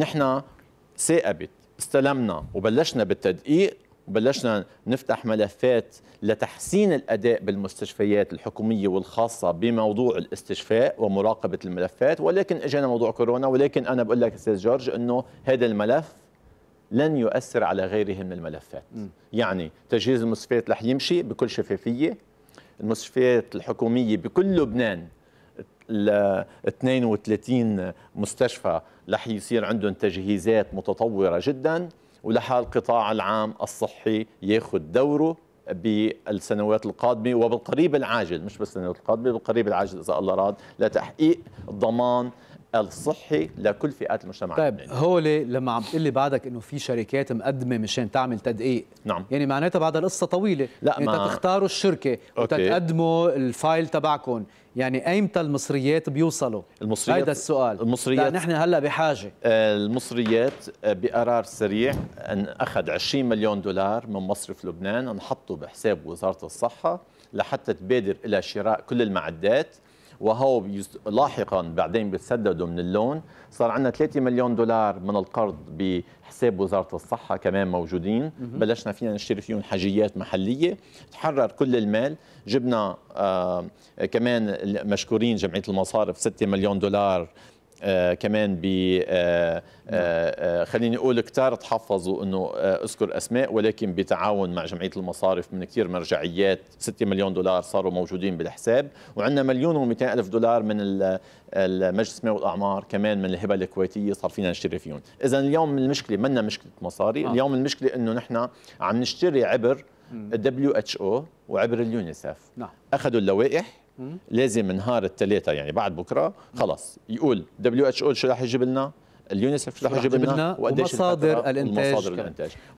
نحن ثاقبت استلمنا وبلشنا بالتدقيق وبلشنا نفتح ملفات لتحسين الاداء بالمستشفيات الحكوميه والخاصه بموضوع الاستشفاء ومراقبه الملفات ولكن اجانا موضوع كورونا ولكن انا بقول لك استاذ جورج انه هذا الملف لن يؤثر على غيره من الملفات م. يعني تجهيز المستشفيات رح يمشي بكل شفافيه المستشفيات الحكوميه بكل لبنان ل 32 مستشفى رح يصير عندهم تجهيزات متطوره جدا ولحال القطاع العام الصحي ياخذ دوره بالسنوات القادمه وبالقريب العاجل مش بس السنوات القادمه بالقريب العاجل اذا الله راد لتحقيق الضمان الصحي لكل فئات المجتمع طيب اللبناني. هو لما عم تقول لي بعدك انه في شركات مقدمه مشان تعمل تدقيق نعم يعني معناتها بعدها القصه طويله لا يعني ما... تختاروا الشركه وتقدموا الفايل تبعكم يعني ايمتى المصريات بيوصلوا المصريات هيدا السؤال المصريات نحن هلا بحاجه المصريات بقرار سريع ان اخذ 20 مليون دولار من مصرف لبنان انحطوا بحساب وزاره الصحه لحتى تبادر الى شراء كل المعدات وهو لاحقا بعدين بتسددوا من اللون صار عندنا 3 مليون دولار من القرض بحساب وزاره الصحه كمان موجودين بلشنا فينا نشتري فيهم حاجيات محليه تحرر كل المال جبنا آه كمان مشكورين جمعيه المصارف 6 مليون دولار آه، كمان ب آه، آه، خليني اقول كثار تحفظوا انه اذكر اسماء ولكن بتعاون مع جمعيه المصارف من كثير مرجعيات 6 مليون دولار صاروا موجودين بالحساب وعندنا مليون و الف دولار من المجلس السماوي والاعمار كمان من الهبه الكويتيه صار فينا نشتري فيهم اذا اليوم المشكله منا مشكله مصاري آه. اليوم المشكله انه نحن عم نشتري عبر الدبليو اتش او وعبر اليونيسف نعم اخذوا اللوائح لازم نهار الثلاثاء يعني بعد بكره خلص يقول دبليو اتش او شو راح يجيب لنا اليونيسف شو رح يجيب لنا ومصادر الانتاج, المصادر الانتاج.